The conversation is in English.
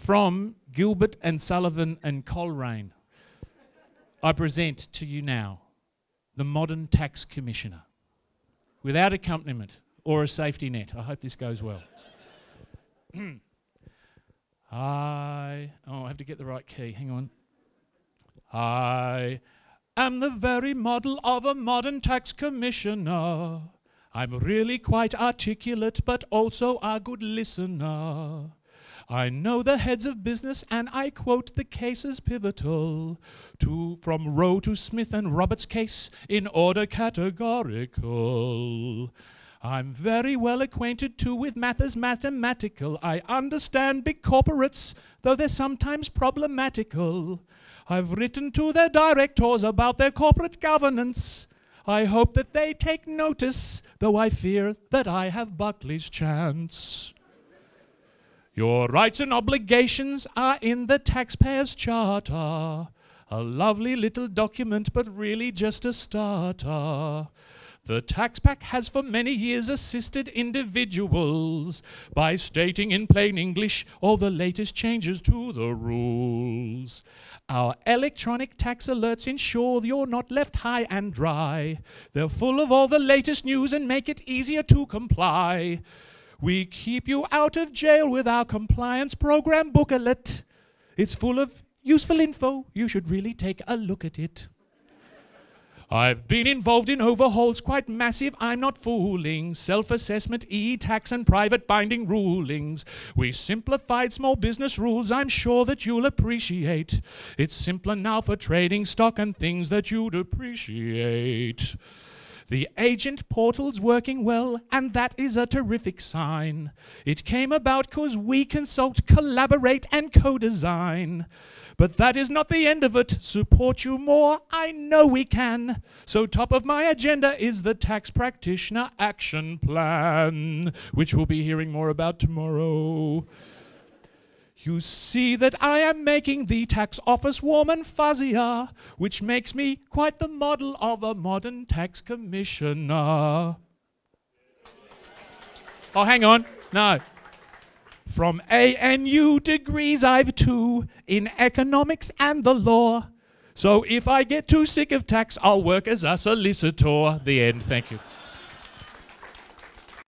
from Gilbert and Sullivan and Coleraine, I present to you now the modern tax commissioner without accompaniment or a safety net. I hope this goes well. I, oh, I have to get the right key. Hang on. I am the very model of a modern tax commissioner. I'm really quite articulate, but also a good listener. I know the heads of business, and I quote the cases pivotal to from Roe to Smith and Roberts' case in order categorical. I'm very well acquainted too with matters mathematical. I understand big corporates, though they're sometimes problematical. I've written to their directors about their corporate governance. I hope that they take notice, though I fear that I have Buckley's chance. Your rights and obligations are in the Taxpayers' Charter. A lovely little document, but really just a starter. The tax pack has for many years assisted individuals by stating in plain English all the latest changes to the rules. Our electronic tax alerts ensure you're not left high and dry. They're full of all the latest news and make it easier to comply. We keep you out of jail with our compliance program booklet. It's full of useful info. You should really take a look at it. I've been involved in overhauls quite massive, I'm not fooling. Self assessment, e tax, and private binding rulings. We simplified small business rules, I'm sure that you'll appreciate. It's simpler now for trading stock and things that you'd appreciate. The agent portal's working well, and that is a terrific sign. It came about cause we consult, collaborate, and co-design. But that is not the end of it. Support you more, I know we can. So top of my agenda is the Tax Practitioner Action Plan, which we'll be hearing more about tomorrow. You see that I am making the tax office warm and fuzzier, which makes me quite the model of a modern tax commissioner. Oh, hang on. No. From ANU degrees I've two in economics and the law. So if I get too sick of tax, I'll work as a solicitor. The end. Thank you.